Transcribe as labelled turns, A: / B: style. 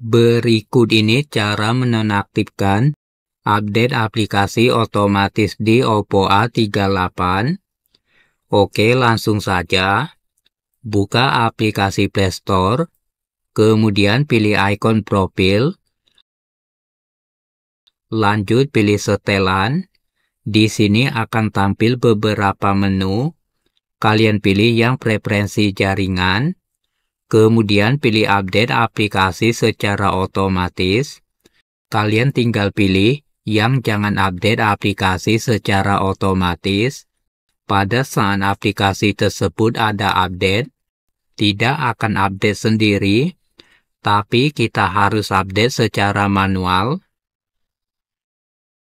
A: Berikut ini cara menonaktifkan update aplikasi otomatis di Oppo A38. Oke, langsung saja. Buka aplikasi Play Store, kemudian pilih ikon profil. Lanjut pilih setelan. Di sini akan tampil beberapa menu. Kalian pilih yang preferensi jaringan Kemudian pilih update aplikasi secara otomatis. Kalian tinggal pilih yang jangan update aplikasi secara otomatis. Pada saat aplikasi tersebut ada update, tidak akan update sendiri, tapi kita harus update secara manual